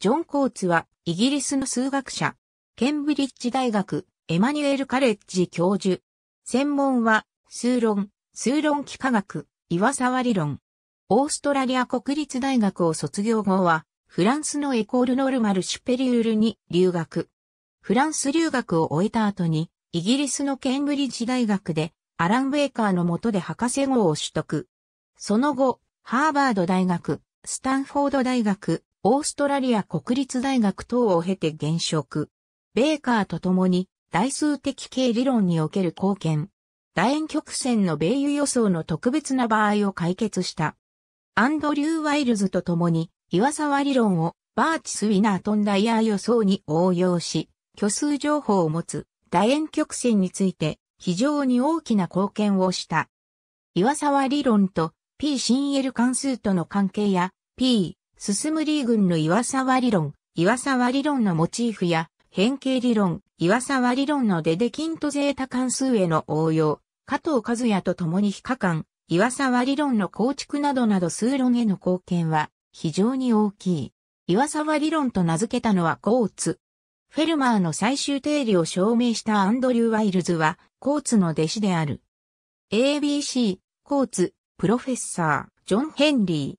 ジョン・コーツは、イギリスの数学者、ケンブリッジ大学、エマニュエル・カレッジ教授。専門は、数論、数論幾何学、岩沢理論。オーストラリア国立大学を卒業後は、フランスのエコール・ノルマル・シュペリュールに留学。フランス留学を終えた後に、イギリスのケンブリッジ大学で、アラン・ウェイカーの下で博士号を取得。その後、ハーバード大学、スタンフォード大学、オーストラリア国立大学等を経て現職。ベーカーと共に、代数的系理論における貢献。楕円曲線の米油予想の特別な場合を解決した。アンドリュー・ワイルズと共に、岩沢理論をバーチス・ウィナートン・ダイヤー予想に応用し、虚数情報を持つ楕円曲線について非常に大きな貢献をした。岩沢理論と P シンエル関数との関係や P 進むリーンの岩沢理論、岩沢理論のモチーフや、変形理論、岩沢理論のデデキントゼータ関数への応用、加藤和也と共に非可感、岩沢理論の構築などなど数論への貢献は非常に大きい。岩沢理論と名付けたのはコーツ。フェルマーの最終定理を証明したアンドリュー・ワイルズはコーツの弟子である。ABC、コーツ、プロフェッサー、ジョン・ヘンリー、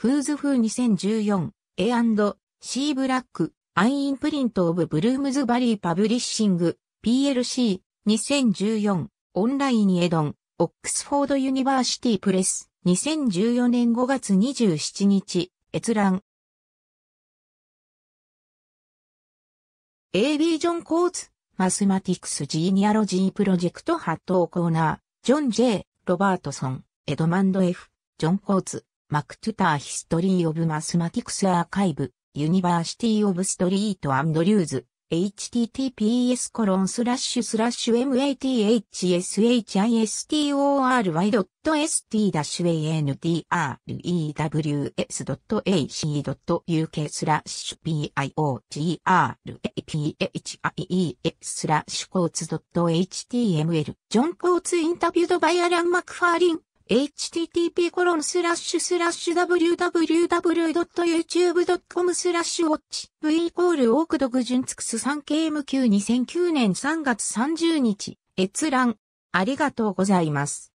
フーズフー2014 A&C ブラックアイインプリントオブブルームズバリーパブリッシング PLC 2014オンラインエドンオックスフォードユニバーシティプレス2014年5月27日閲覧 AB ジョン・コーツ、マスマティクス・ジーニアロジープロジェクト発動コーナー、ジョン・ J、ロバートソン、エドマンド・ F、ジョン・コーツ。マクトゥターヒストリー・オブ・マスマティクス・アーカイブ、ユニバーシティ・オブ・ストリート・アンド・リューズ、https コロンスラッシュス m a t s h i s t o r y s t a n d r e w s a c u k スラッシュ pographies スラッシュコツ .html ジョン・コーツインタビュードバイアラン・マクファーリン http://www.youtube.com スラッシュウォッチ v イコールオークドグジュンツクス 3KMQ2009 年3月30日閲覧ありがとうございます。